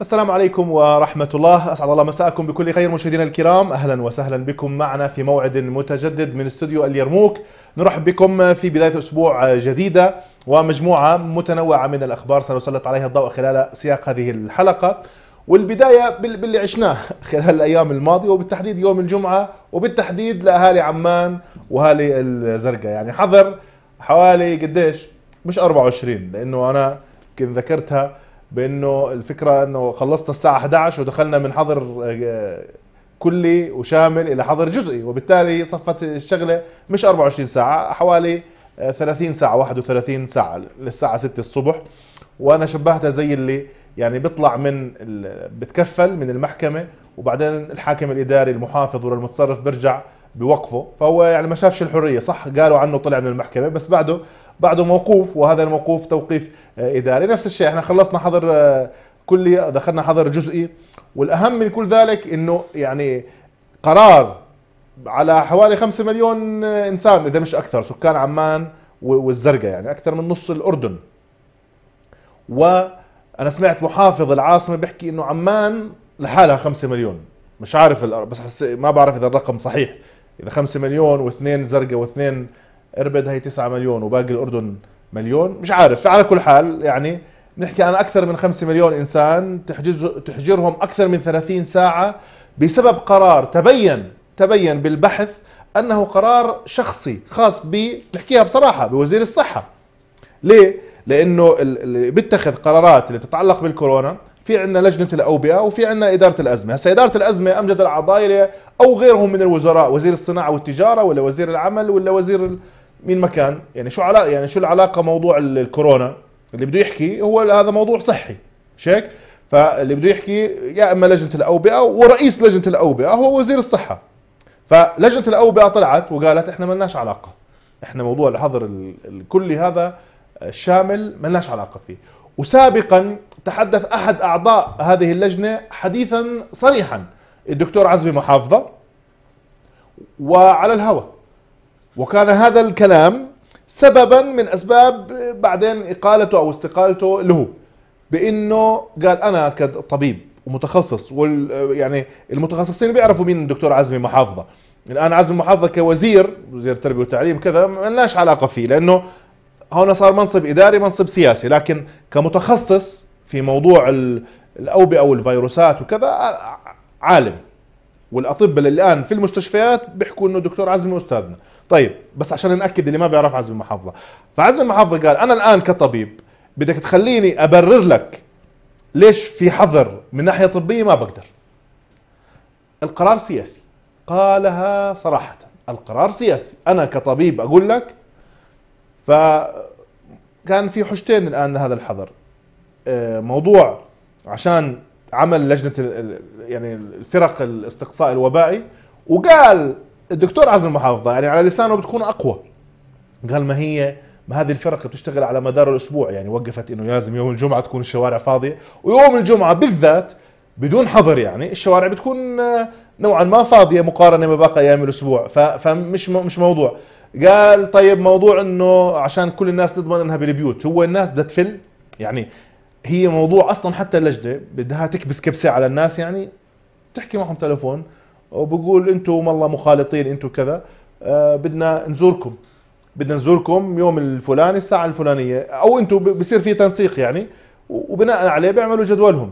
السلام عليكم ورحمة الله أسعد الله مساءكم بكل خير مشاهدينا الكرام أهلا وسهلا بكم معنا في موعد متجدد من استوديو اليرموك نرحب بكم في بداية أسبوع جديدة ومجموعة متنوعة من الأخبار سنسلط عليها الضوء خلال سياق هذه الحلقة والبداية باللي عشناه خلال الأيام الماضية وبالتحديد يوم الجمعة وبالتحديد لأهالي عمان وهالي الزرقاء يعني حظر حوالي قديش مش 24 لأنه أنا يمكن ذكرتها بانه الفكره انه خلصنا الساعه 11 ودخلنا من حظر آه، كلي وشامل الى حظر جزئي وبالتالي صفت الشغله مش 24 ساعه حوالي 30 آه، ساعه 31 ساعه للساعه 6 الصبح وانا شبهتها زي اللي يعني بيطلع من بتكفل من المحكمه وبعدين الحاكم الاداري المحافظ ولا المتصرف بيرجع بوقفه فهو يعني ما شافش الحريه صح قالوا عنه طلع من المحكمه بس بعده بعده موقوف وهذا الموقوف توقيف آه، اداري نفس الشيء احنا خلصنا حظر آه، كلي دخلنا حظر جزئي والاهم من كل ذلك انه يعني قرار على حوالي 5 مليون آه، انسان اذا مش اكثر سكان عمان والزرقاء يعني اكثر من نص الاردن وانا سمعت محافظ العاصمه بيحكي انه عمان لحالها 5 مليون مش عارف بس ما بعرف اذا الرقم صحيح اذا 5 مليون واثنين زرقاء واثنين اربد هي 9 مليون وباقي الاردن مليون مش عارف على كل حال يعني نحكي عن اكثر من 5 مليون انسان تحجز تحجرهم اكثر من 30 ساعه بسبب قرار تبين تبين بالبحث انه قرار شخصي خاص ب نحكيها بصراحه بوزير الصحه ليه لانه اللي بيتخذ قرارات اللي بتتعلق بالكورونا في عندنا لجنه الاوبئه وفي عندنا اداره الازمه هسه اداره الازمه امجد العضايله او غيرهم من الوزراء وزير الصناعه والتجاره ولا وزير العمل ولا وزير مين مكان يعني شو علاقه يعني شو العلاقه موضوع الكورونا اللي بده يحكي هو هذا موضوع صحي مش هيك فاللي بده يحكي يا اما لجنه الاوبئه ورئيس لجنه الاوبئه هو وزير الصحه فلجنه الاوبئه طلعت وقالت احنا ما لناش علاقه احنا موضوع الحظر الكلي هذا الشامل ما لناش علاقه فيه وسابقا تحدث احد اعضاء هذه اللجنه حديثا صريحا الدكتور عزمي محافظه وعلى الهواء وكان هذا الكلام سببا من اسباب بعدين اقالته او استقالته له بانه قال انا كطبيب ومتخصص وال يعني المتخصصين بيعرفوا مين الدكتور عزمي محافظه الان عزمي محافظه كوزير وزير التربيه والتعليم كذا ما لناش علاقه فيه لانه هون صار منصب اداري منصب سياسي لكن كمتخصص في موضوع الاوبئه والفيروسات وكذا عالم والاطباء اللي الان في المستشفيات بيحكوا انه دكتور عزمي استاذنا طيب بس عشان ناكد اللي ما بيعرف عزم المحافظه فعزم المحافظه قال انا الان كطبيب بدك تخليني ابرر لك ليش في حظر من ناحيه طبيه ما بقدر القرار سياسي قالها صراحه القرار سياسي انا كطبيب اقول لك ف كان في حجتين الان لهذا الحظر آه، موضوع عشان عمل لجنه يعني الفرق الاستقصاء الوبائي وقال الدكتور عزم المحافظه يعني على لسانه بتكون اقوى قال ما هي ما هذه الفرق بتشتغل على مدار الاسبوع يعني وقفت انه لازم يوم الجمعه تكون الشوارع فاضيه ويوم الجمعه بالذات بدون حظر يعني الشوارع بتكون آه، نوعا ما فاضيه مقارنه بباقي ايام الاسبوع فمش مش موضوع قال طيب موضوع انه عشان كل الناس تضمن انها بالبيوت هو الناس بدها تفل يعني هي موضوع اصلا حتى اللجنه بدها تكبس كبسه على الناس يعني تحكي معهم تلفون وبقول انتم والله مخالطين انتم كذا آه، بدنا نزوركم بدنا نزوركم يوم الفلاني الساعه الفلانيه او انتم بصير في تنسيق يعني وبناء عليه بيعملوا جدولهم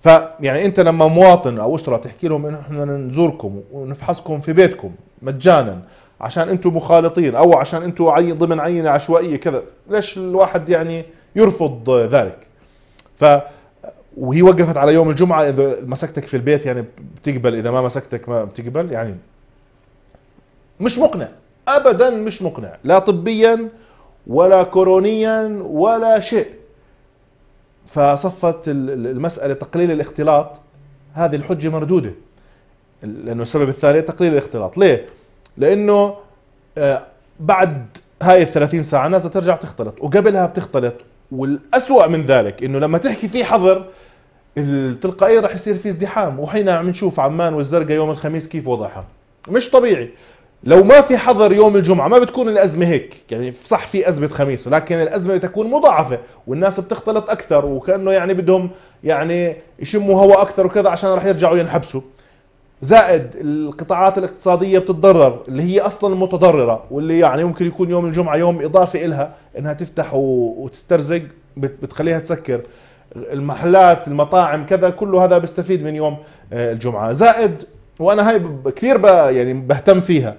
فيعني انت لما مواطن او اسره تحكي لهم انه احنا نزوركم ونفحصكم في بيتكم مجانا عشان انتم مخالطين او عشان انتم عين ضمن عينه عشوائيه كذا ليش الواحد يعني يرفض ذلك ف وهي وقفت على يوم الجمعه اذا مسكتك في البيت يعني بتقبل اذا ما مسكتك ما بتقبل يعني مش مقنع ابدا مش مقنع لا طبيا ولا كورونيا ولا شيء فصفت المساله تقليل الاختلاط هذه الحجه مردوده لانه السبب الثاني تقليل الاختلاط ليه لانه آه، بعد هاي ال 30 ساعه الناس ترجع تختلط وقبلها بتختلط والأسوأ من ذلك انه لما تحكي في حظر تلقائيا رح يصير في ازدحام وحين عم نشوف عمان والزرقاء يوم الخميس كيف وضعها مش طبيعي لو ما في حظر يوم الجمعة ما بتكون الأزمة هيك يعني صح في أزمة خميس ولكن الأزمة بتكون مضاعفة والناس بتختلط أكثر وكأنه يعني بدهم يعني يشموا هواء أكثر وكذا عشان رح يرجعوا ينحبسوا زائد القطاعات الاقتصادية بتتضرر اللي هي أصلا متضررة واللي يعني ممكن يكون يوم الجمعة يوم إضافة إلها إنها تفتح وتسترزق بتخليها تسكر المحلات المطاعم كذا كله هذا بيستفيد من يوم آه، الجمعه زائد وانا هاي كثير يعني بهتم فيها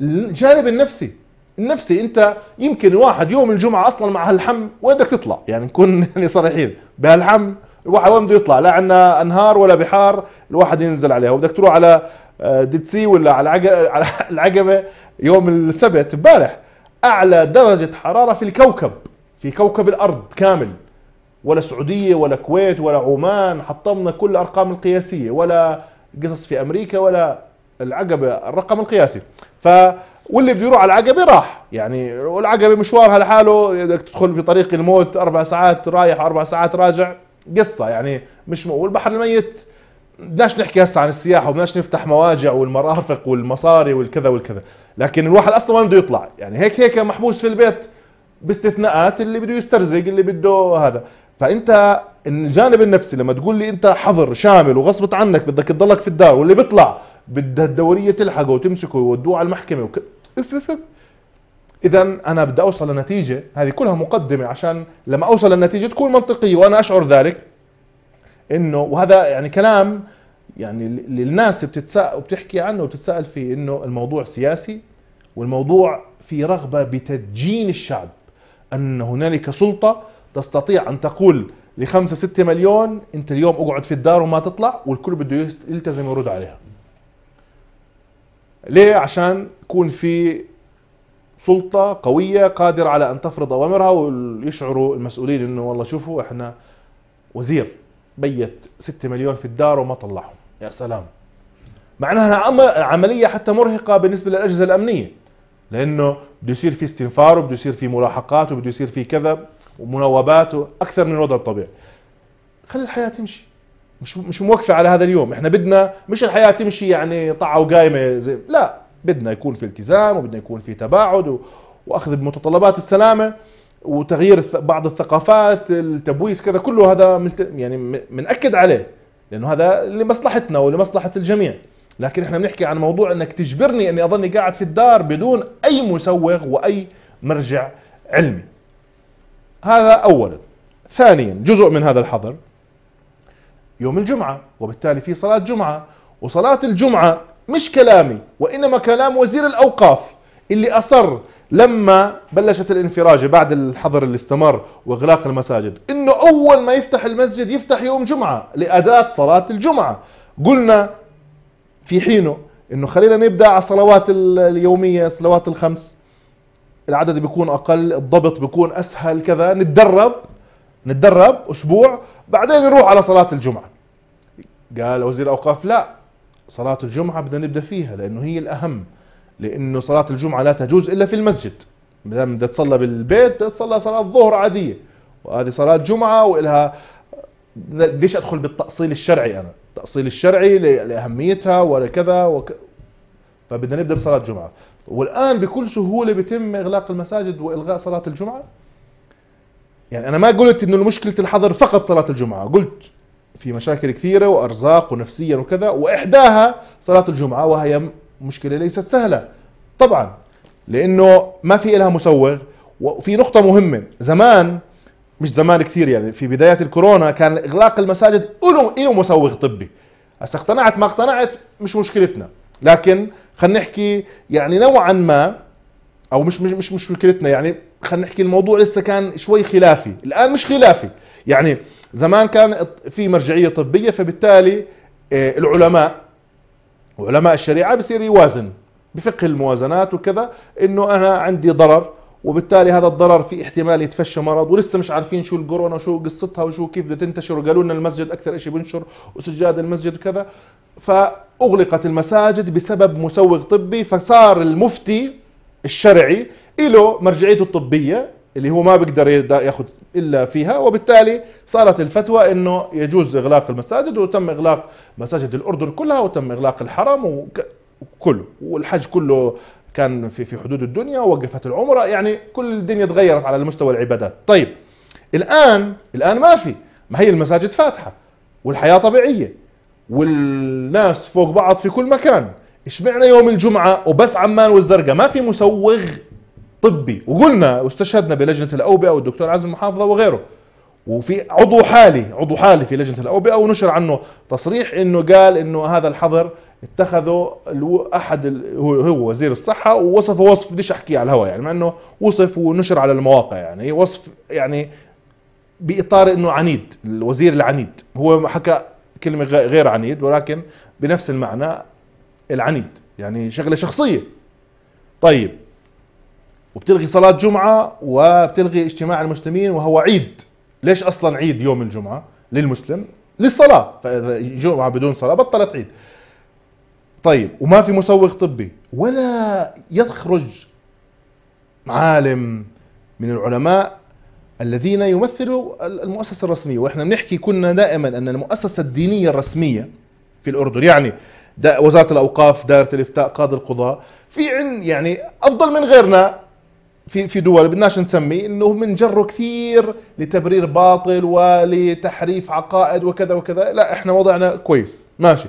الجانب النفسي النفسي انت يمكن واحد يوم الجمعه اصلا مع هالحم وين بدك تطلع يعني نكون يعني صريحين بهالحم الواحد وين بده يطلع لا عندنا انهار ولا بحار الواحد ينزل عليها وبدك تروح على آه، ديتسي ولا على على العقبه يوم السبت امبارح اعلى درجه حراره في الكوكب في كوكب الارض كامل ولا سعودية ولا كويت ولا عمان حطمنا كل الأرقام القياسية ولا قصص في أمريكا ولا العقبة الرقم القياسي ف واللي بده يروح على العقبة راح يعني والعقبة مشوارها لحاله بدك تدخل في طريق الموت أربع ساعات رايح أربع ساعات راجع قصة يعني مش والبحر الميت بدناش نحكي هسه عن السياحة وبدناش نفتح مواجع والمرافق والمصاري والكذا والكذا لكن الواحد أصلا ما بده يطلع يعني هيك هيك محبوس في البيت باستثناءات اللي بده يسترزق اللي بده هذا فانت الجانب النفسي لما تقول لي انت حظر شامل وغصبت عنك بدك تضلك في الدار واللي بيطلع بدها الدوريه تلحقه وتمسكه ويودوه على المحكمه وك... اذا انا بدي اوصل لنتيجه هذه كلها مقدمه عشان لما اوصل للنتيجه تكون منطقيه وانا اشعر ذلك انه وهذا يعني كلام يعني للناس بتتساءل وبتحكي عنه وبتتساءل فيه انه الموضوع سياسي والموضوع في رغبه بتدجين الشعب ان هنالك سلطه تستطيع أن تقول لخمسة ستة مليون أنت اليوم أقعد في الدار وما تطلع والكل بده يلتزم ويرد عليها ليه؟ عشان يكون في سلطة قوية قادرة على أن تفرض أوامرها ويشعروا المسؤولين أنه والله شوفوا إحنا وزير بيت 6 مليون في الدار وما طلعهم يا سلام مع انها عمليه حتى مرهقه بالنسبه للاجهزه الامنيه لانه بده يصير في استنفار وبده يصير في ملاحقات وبده يصير في كذا ومناوباته اكثر من الوضع الطبيعي خلي الحياه تمشي مش مش موقفه على هذا اليوم احنا بدنا مش الحياه تمشي يعني طعه وقايمه زي لا بدنا يكون في التزام وبدنا يكون في تباعد و... واخذ بمتطلبات السلامه وتغيير بعض الثقافات التبويس كذا كله هذا ملت... يعني بناكد عليه لانه هذا لمصلحتنا ولمصلحه الجميع لكن احنا بنحكي عن موضوع انك تجبرني اني اظني قاعد في الدار بدون اي مسوغ واي مرجع علمي هذا أولا ثانيا جزء من هذا الحظر يوم الجمعة وبالتالي في صلاة جمعة وصلاة الجمعة مش كلامي وإنما كلام وزير الأوقاف اللي أصر لما بلشت الانفراجة بعد الحظر اللي استمر وإغلاق المساجد إنه أول ما يفتح المسجد يفتح يوم جمعة لأداة صلاة الجمعة قلنا في حينه إنه خلينا نبدأ على الصلوات اليومية صلوات الخمس العدد بيكون اقل الضبط بيكون اسهل كذا نتدرب نتدرب اسبوع بعدين نروح على صلاه الجمعه قال وزير الاوقاف لا صلاه الجمعه بدنا نبدا فيها لانه هي الاهم لانه صلاه الجمعه لا تجوز الا في المسجد بدل بدها تصلى بالبيت بدها تصلى صلاه ظهر عاديه وهذه صلاه جمعه والها ليش ادخل بالتاصيل الشرعي انا التاصيل الشرعي لاهميتها ولا كذا وك... فبدنا نبدا بصلاه جمعه والان بكل سهوله بيتم اغلاق المساجد والغاء صلاه الجمعه يعني انا ما قلت انه مشكله الحظر فقط صلاه الجمعه قلت في مشاكل كثيره وارزاق ونفسيا وكذا واحداها صلاه الجمعه وهي مشكله ليست سهله طبعا لانه ما في لها مسوغ وفي نقطه مهمه زمان مش زمان كثير يعني في بدايه الكورونا كان اغلاق المساجد له مسوغ طبي هسا اقتنعت ما اقتنعت مش مشكلتنا لكن خلينا نحكي يعني نوعا ما او مش مش مش مشكلتنا يعني خلينا نحكي الموضوع لسه كان شوي خلافي الان مش خلافي يعني زمان كان في مرجعيه طبيه فبالتالي آه، العلماء وعلماء الشريعه بصير يوازن بفقه الموازنات وكذا انه انا عندي ضرر وبالتالي هذا الضرر في احتمال يتفشى مرض ولسه مش عارفين شو الكورونا وشو قصتها وشو كيف بدها تنتشر وقالوا لنا المسجد اكثر شيء بنشر وسجاد المسجد وكذا فاغلقت المساجد بسبب مسوغ طبي فصار المفتي الشرعي له مرجعيته الطبيه اللي هو ما بيقدر ياخذ الا فيها وبالتالي صارت الفتوى انه يجوز اغلاق المساجد وتم اغلاق مساجد الاردن كلها وتم اغلاق الحرم وكله والحج كله كان في في حدود الدنيا وقفت العمره يعني كل الدنيا تغيرت على مستوى العبادات طيب الان الان ما في ما هي المساجد فاتحه والحياه طبيعيه والناس فوق بعض في كل مكان اشمعنا يوم الجمعه وبس عمان والزرقاء ما في مسوغ طبي وقلنا واستشهدنا بلجنه الاوبئه والدكتور عزم المحافظه وغيره وفي عضو حالي عضو حالي في لجنه الاوبئه ونشر عنه تصريح انه قال انه هذا الحظر اتخذوا احد هو وزير الصحه ووصفه وصف بديش احكيه على الهواء يعني مع انه وصف ونشر على المواقع يعني وصف يعني باطار انه عنيد الوزير العنيد هو حكى كلمه غير عنيد ولكن بنفس المعنى العنيد يعني شغله شخصيه طيب وبتلغي صلاه جمعه وبتلغي اجتماع المسلمين وهو عيد ليش اصلا عيد يوم الجمعه للمسلم للصلاه فاذا جمعه بدون صلاه بطلت عيد طيب وما في مسوق طبي ولا يخرج عالم من العلماء الذين يمثلوا المؤسسة الرسمية وإحنا بنحكي كنا دائما أن المؤسسة الدينية الرسمية في الأردن يعني دا وزارة الأوقاف دائرة الإفتاء قاضي القضاء في عن يعني أفضل من غيرنا في في دول بدناش نسمي من جروا كثير لتبرير باطل ولتحريف عقائد وكذا وكذا لا احنا وضعنا كويس ماشي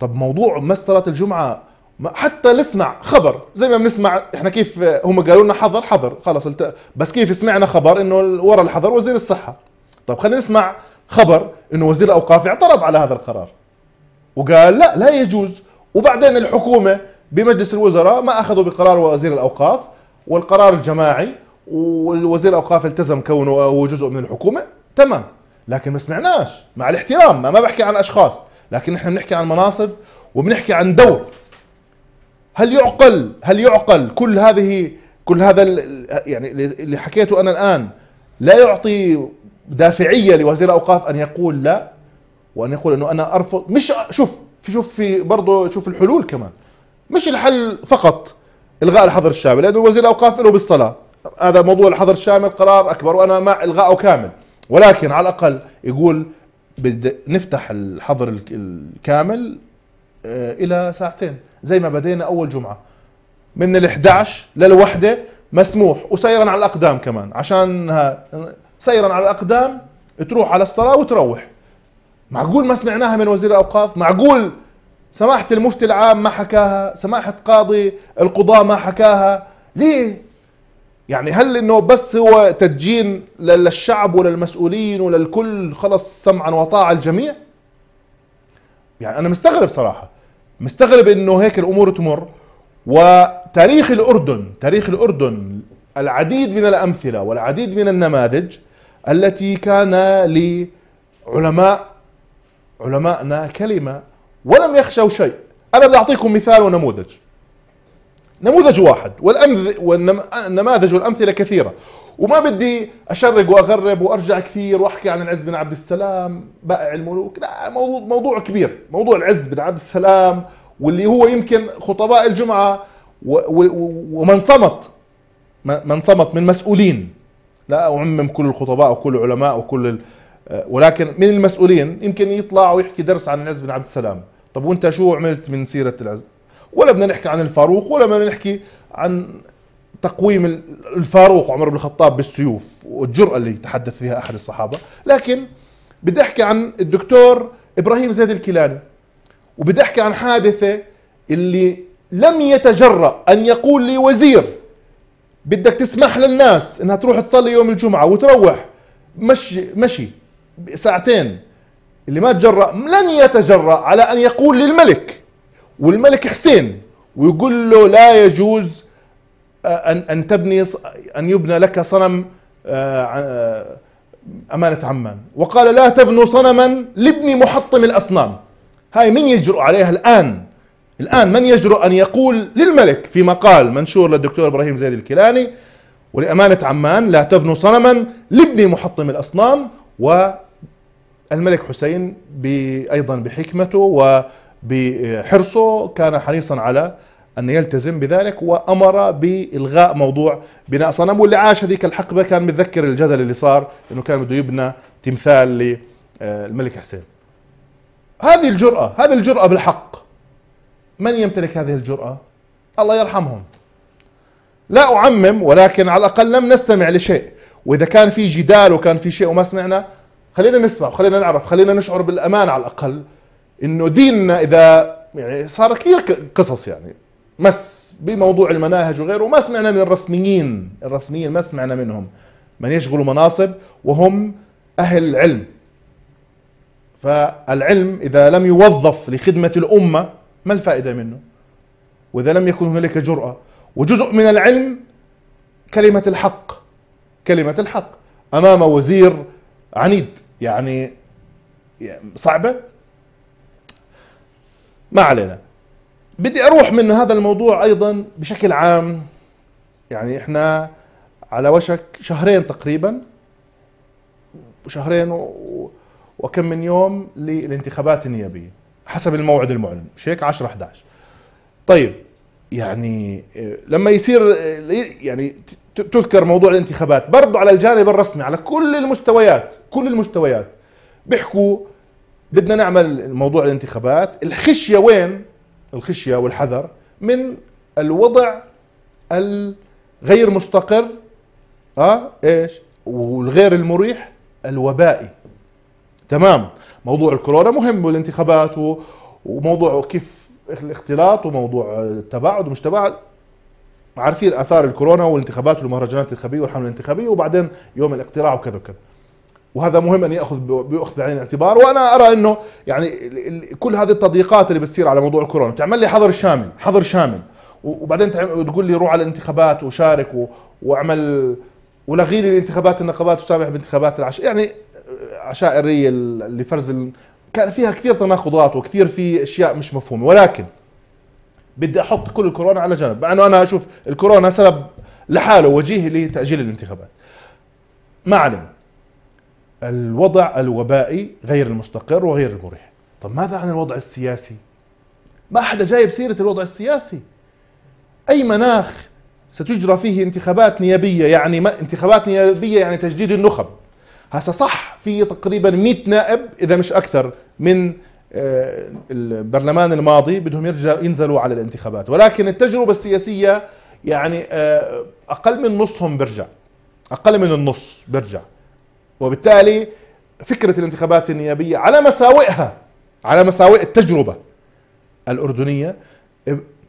طب موضوع ما صلاه الجمعه حتى نسمع خبر زي ما بنسمع احنا كيف هم قالوا لنا حظر حظر خلص بس كيف سمعنا خبر انه ورا الحظر وزير الصحه طب خلينا نسمع خبر انه وزير الاوقاف اعترض على هذا القرار وقال لا لا يجوز وبعدين الحكومه بمجلس الوزراء ما اخذوا بقرار وزير الاوقاف والقرار الجماعي والوزير الاوقاف التزم كونه هو جزء من الحكومه تمام لكن ما سمعناش مع الاحترام ما, ما بحكي عن اشخاص لكن نحن بنحكي عن مناصب وبنحكي عن دور هل يعقل هل يعقل كل هذه كل هذا يعني اللي حكيته انا الان لا يعطي دافعيه لوزير الاوقاف ان يقول لا وان يقول انه انا ارفض مش شوف في شوف في برضه شوف الحلول كمان مش الحل فقط الغاء الحظر الشامل لانه وزير الاوقاف له بالصلاه هذا موضوع الحظر الشامل قرار اكبر وانا مع الغائه كامل ولكن على الاقل يقول نفتح الحظر الكامل آه، الى ساعتين زي ما بدينا اول جمعه من ال11 للوحده مسموح وسيرا على الاقدام كمان عشان سيرا على الاقدام تروح على الصلاه وتروح معقول ما سمعناها من وزير الاوقاف معقول سماحه المفتي العام ما حكاها سماحه قاضي القضاه ما حكاها ليه يعني هل انه بس هو تدجين للشعب وللمسؤولين وللكل خلص سمعا وطاعة الجميع يعني انا مستغرب صراحة مستغرب انه هيك الامور تمر وتاريخ الاردن تاريخ الاردن العديد من الامثلة والعديد من النماذج التي كان لعلماء علمائنا كلمة ولم يخشوا شيء أنا بدي أعطيكم مثال ونموذج نموذج واحد والأمذ... والنماذج والأمثلة كثيرة وما بدي أشرق وأغرب وأرجع كثير وأحكي عن العز بن عبد السلام بائع الملوك لا موضوع, موضوع كبير موضوع العز بن عبد السلام واللي هو يمكن خطباء الجمعة و... و... ومن صمت من صمت من مسؤولين لا أعمم كل الخطباء وكل العلماء وكل ال... ولكن من المسؤولين يمكن يطلع ويحكي درس عن العز بن عبد السلام طب وانت شو عملت من سيرة العز ولا بدنا نحكي عن الفاروق ولا بدنا نحكي عن تقويم الفاروق عمر بن الخطاب بالسيوف والجرأة اللي تحدث فيها أحد الصحابة لكن بدي أحكي عن الدكتور إبراهيم زيد الكيلاني وبدي أحكي عن حادثة اللي لم يتجرأ أن يقول لي وزير بدك تسمح للناس انها تروح تصلي يوم الجمعة وتروح مشي مشي ساعتين اللي ما تجرأ لن يتجرأ على أن يقول للملك والملك حسين ويقول له لا يجوز آه، ان ان تبني ان يبنى لك صنم آه، آه، امانه عمان وقال لا تبنوا صنما لابن محطم الاصنام هاي من يجرؤ عليها الان الان من يجرؤ ان يقول للملك في مقال منشور للدكتور ابراهيم زيد الكيلاني ولامانه عمان لا تبنوا صنما لابن محطم الاصنام والملك حسين ايضا بحكمته و بحرصه كان حريصا على أن يلتزم بذلك وأمر بإلغاء موضوع بناء صنم واللي عاش هذيك الحقبة كان متذكر الجدل اللي صار أنه كان بده يبنى تمثال للملك آه، حسين هذه الجرأة هذه الجرأة بالحق من يمتلك هذه الجرأة الله يرحمهم لا أعمم ولكن على الأقل لم نستمع لشيء وإذا كان في جدال وكان في شيء وما سمعنا خلينا نسمع خلينا نعرف خلينا نشعر بالأمان على الأقل انه ديننا اذا يعني صار كثير قصص يعني مس بموضوع المناهج وغيره ما سمعنا من الرسميين الرسميين ما سمعنا منهم من يشغلوا مناصب وهم اهل علم فالعلم اذا لم يوظف لخدمه الامه ما الفائده منه واذا لم يكن هنالك جراه وجزء من العلم كلمه الحق كلمه الحق امام وزير عنيد يعني صعبه ما علينا بدي اروح من هذا الموضوع ايضا بشكل عام يعني احنا على وشك شهرين تقريبا شهرين وكم من يوم للانتخابات النيابيه حسب الموعد المعلن مش هيك 10 11 طيب يعني آه، لما يصير آه، يعني تذكر موضوع الانتخابات برضو على الجانب الرسمي على كل المستويات كل المستويات بيحكوا بدنا نعمل موضوع الانتخابات الخشية وين الخشية والحذر من الوضع الغير مستقر اه ايش والغير المريح الوبائي تمام موضوع الكورونا مهم والانتخابات وموضوع كيف الاختلاط وموضوع التباعد ومش تباعد عارفين اثار الكورونا والانتخابات والمهرجانات الانتخابيه والحمله الانتخابيه وبعدين يوم الاقتراع وكذا وكذا وهذا مهم ان ياخذ بياخذ بعين الاعتبار وانا ارى انه يعني كل هذه التضييقات اللي بتصير على موضوع الكورونا تعمل لي حظر شامل حظر شامل وبعدين تقول لي روح على الانتخابات وشارك واعمل ولغي لي الانتخابات النقابات وسامح بانتخابات العش يعني عشائريه اللي فرز ال... كان فيها كثير تناقضات وكثير في اشياء مش مفهومه ولكن بدي احط كل الكورونا على جنب مع انه انا اشوف الكورونا سبب لحاله وجيه لتاجيل الانتخابات ما علينا الوضع الوبائي غير المستقر وغير المريح طب ماذا عن الوضع السياسي ما حدا جايب سيرة الوضع السياسي أي مناخ ستجرى فيه انتخابات نيابية يعني ما انتخابات نيابية يعني تجديد النخب هسا صح في تقريبا 100 نائب إذا مش أكثر من آه، البرلمان الماضي بدهم يرجع ينزلوا على الانتخابات ولكن التجربة السياسية يعني آه، أقل من نصهم برجع أقل من النص برجع وبالتالي فكرة الانتخابات النيابية على مساوئها على مساوئ التجربة الأردنية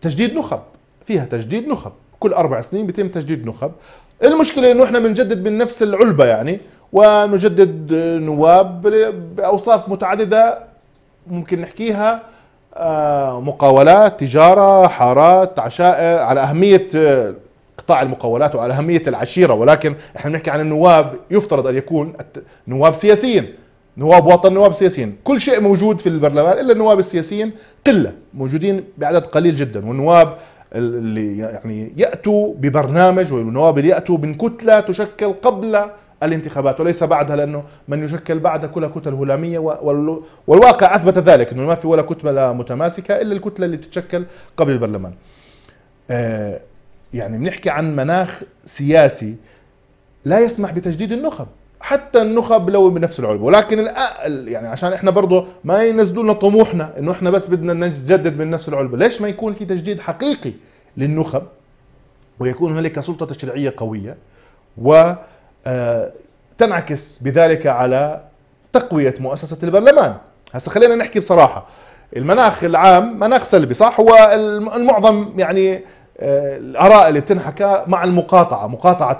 تجديد نخب فيها تجديد نخب كل أربع سنين بيتم تجديد نخب المشكلة إنه إحنا بنجدد من نفس العلبة يعني ونجدد نواب بأوصاف متعددة ممكن نحكيها آه، مقاولات تجارة حارات عشائر على أهمية آه، قطاع المقاولات وعلى أهمية العشيرة ولكن احنا بنحكي عن النواب يفترض أن يكون نواب سياسيين نواب وطن نواب سياسيين كل شيء موجود في البرلمان إلا النواب السياسيين قلة موجودين بعدد قليل جدا والنواب اللي يعني يأتوا ببرنامج والنواب اللي يأتوا من كتلة تشكل قبل الانتخابات وليس بعدها لانه من يشكل بعد كلها كتل هلاميه والواقع اثبت ذلك انه ما في ولا كتله متماسكه الا الكتله اللي تتشكل قبل البرلمان. آه، يعني بنحكي عن مناخ سياسي لا يسمح بتجديد النخب حتى النخب لو بنفس العلبه ولكن الأقل يعني عشان احنا برضه ما ينزلوا لنا طموحنا انه احنا بس بدنا نجدد من نفس العلبه ليش ما يكون في تجديد حقيقي للنخب ويكون هنالك سلطه تشريعيه قويه و آه، تنعكس بذلك على تقويه مؤسسه البرلمان هسه خلينا نحكي بصراحه المناخ العام مناخ سلبي صح هو المعظم يعني الاراء اللي بتنحكى مع المقاطعه مقاطعه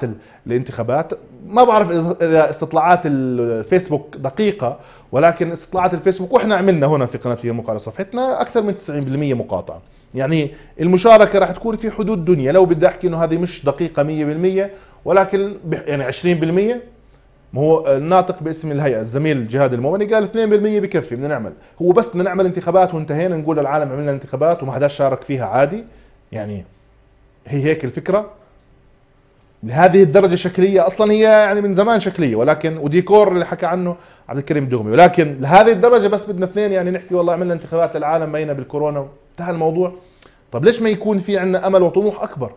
الانتخابات ما بعرف اذا استطلاعات الفيسبوك دقيقه ولكن استطلاعات الفيسبوك واحنا عملنا هنا في قناه هي مقارنه صفحتنا اكثر من 90% مقاطعه يعني المشاركه راح تكون في حدود دنيا لو بدي احكي انه هذه مش دقيقه 100% ولكن يعني 20% ما هو الناطق باسم الهيئه الزميل جهاد المؤمني قال 2% بكفي بدنا نعمل هو بس بدنا نعمل انتخابات وانتهينا نقول للعالم عملنا انتخابات وما حدا شارك فيها عادي يعني هي هيك الفكره لهذه الدرجه شكليه اصلا هي يعني من زمان شكليه ولكن وديكور اللي حكى عنه عبد الكريم دغمي ولكن لهذه الدرجه بس بدنا اثنين يعني نحكي والله عملنا انتخابات للعالم بينا بالكورونا انتهى الموضوع طب ليش ما يكون في عندنا امل وطموح اكبر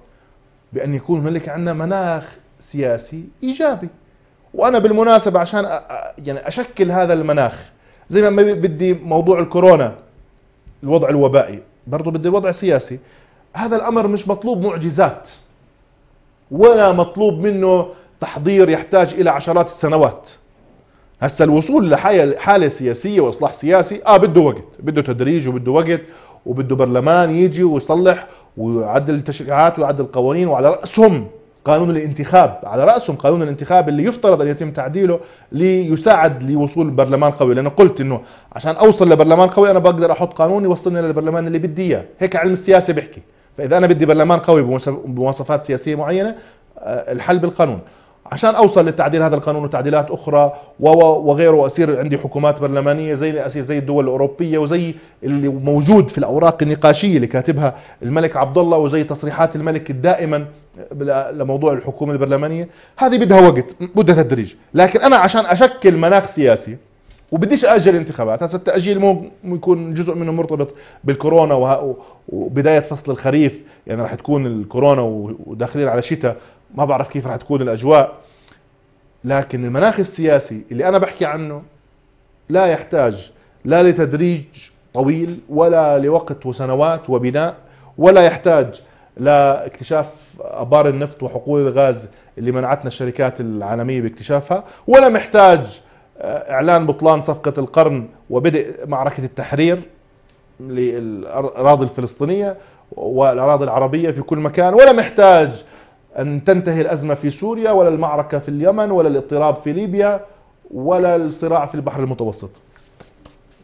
بان يكون هنالك عندنا مناخ سياسي ايجابي وانا بالمناسبه عشان يعني اشكل هذا المناخ زي ما بدي موضوع الكورونا الوضع الوبائي برضه بدي وضع سياسي هذا الأمر مش مطلوب معجزات ولا مطلوب منه تحضير يحتاج إلى عشرات السنوات هسا الوصول لحالة سياسية وإصلاح سياسي آه بده وقت بده تدريج وبده وقت وبده برلمان يجي ويصلح ويعدل التشريعات ويعدل القوانين وعلى رأسهم قانون الانتخاب على رأسهم قانون الانتخاب اللي يفترض أن يتم تعديله ليساعد لوصول برلمان قوي لأنه قلت أنه عشان أوصل لبرلمان قوي أنا بقدر أحط قانون يوصلني للبرلمان اللي بدي إياه هيك علم السياسة بيحكي فاذا انا بدي برلمان قوي بمواصفات سياسيه معينه آه، الحل بالقانون عشان اوصل لتعديل هذا القانون وتعديلات اخرى وغيره واصير عندي حكومات برلمانيه زي اصير زي الدول الاوروبيه وزي اللي موجود في الاوراق النقاشيه اللي كاتبها الملك عبد الله وزي تصريحات الملك دائما آه، لموضوع الحكومه البرلمانيه هذه بدها وقت بدها تدريج لكن انا عشان اشكل مناخ سياسي وبديش اجل الانتخابات هسه التاجيل مو يكون جزء منه مرتبط بالكورونا وبدايه فصل الخريف يعني راح تكون الكورونا وداخلين على شتاء ما بعرف كيف راح تكون الاجواء لكن المناخ السياسي اللي انا بحكي عنه لا يحتاج لا لتدريج طويل ولا لوقت وسنوات وبناء ولا يحتاج لاكتشاف ابار النفط وحقول الغاز اللي منعتنا الشركات العالميه باكتشافها ولا محتاج آه، اعلان بطلان صفقه القرن وبدء معركه التحرير للاراضي الفلسطينيه والاراضي العربيه في كل مكان ولا محتاج ان تنتهي الازمه في سوريا ولا المعركه في اليمن ولا الاضطراب في ليبيا ولا الصراع في البحر المتوسط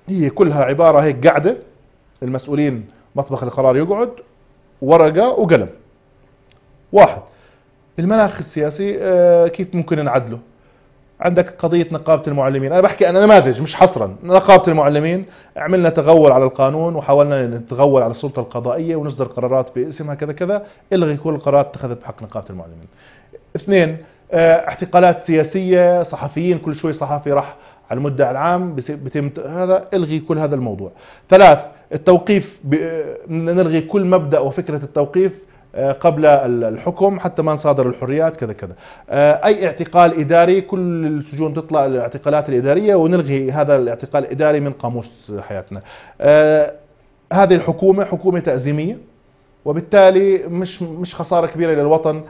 هي كلها عباره هيك قاعده المسؤولين مطبخ القرار يقعد ورقه وقلم واحد المناخ السياسي آه، كيف ممكن نعدله عندك قضية نقابة المعلمين أنا بحكي أنا نماذج مش حصرا نقابة المعلمين عملنا تغول على القانون وحاولنا نتغول على السلطة القضائية ونصدر قرارات باسمها كذا كذا إلغي كل القرارات اتخذت بحق نقابة المعلمين اثنين اعتقالات آه، سياسية صحفيين كل شوي صحفي راح على المدعي العام بتم هذا الغي كل هذا الموضوع ثلاث التوقيف آه، نلغي كل مبدا وفكره التوقيف آه، قبل الحكم حتى ما نصادر الحريات كذا كذا آه، أي اعتقال إداري كل السجون تطلع الاعتقالات الإدارية ونلغي هذا الاعتقال الإداري من قاموس حياتنا آه، هذه الحكومة حكومة تأزيمية وبالتالي مش مش خساره كبيره للوطن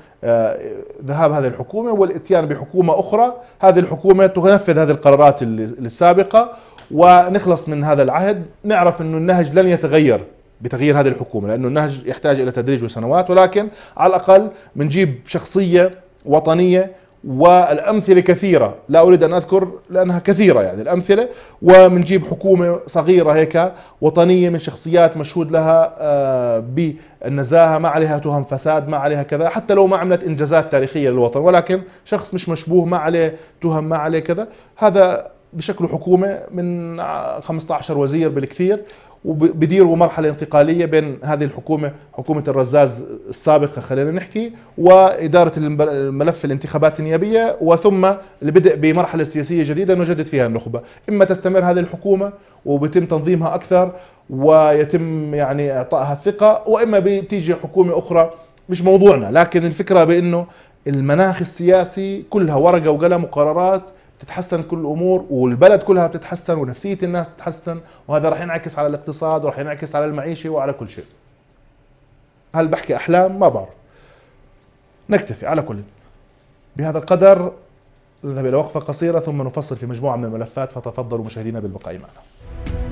ذهاب هذه الحكومه والاتيان بحكومه اخرى، هذه الحكومه تنفذ هذه القرارات السابقه ونخلص من هذا العهد، نعرف انه النهج لن يتغير بتغيير هذه الحكومه لانه النهج يحتاج الى تدريج وسنوات ولكن على الاقل بنجيب شخصيه وطنيه والامثله كثيره لا اريد ان اذكر لانها كثيره يعني الامثله ومنجيب حكومه صغيره هيك وطنيه من شخصيات مشهود لها آه، بالنزاهه ما عليها تهم فساد ما عليها كذا حتى لو ما عملت انجازات تاريخيه للوطن ولكن شخص مش مشبوه ما عليه تهم ما عليه كذا هذا بشكل حكومه من 15 وزير بالكثير وبديروا مرحلة انتقالية بين هذه الحكومة حكومة الرزاز السابقة خلينا نحكي وإدارة الملف الانتخابات النيابية وثم البدء بمرحلة سياسية جديدة نجدد فيها النخبة إما تستمر هذه الحكومة وبتم تنظيمها أكثر ويتم يعني إعطائها الثقة وإما بتيجي حكومة أخرى مش موضوعنا لكن الفكرة بأنه المناخ السياسي كلها ورقة وقلم وقرارات تتحسن كل الامور والبلد كلها بتتحسن ونفسيه الناس تتحسن وهذا راح ينعكس على الاقتصاد وراح ينعكس على المعيشه وعلى كل شيء هل بحكي احلام ما بعرف نكتفي على كل بهذا القدر نذهب الى وقفه قصيره ثم نفصل في مجموعه من الملفات فتفضلوا مشاهدينا بالبقاء معنا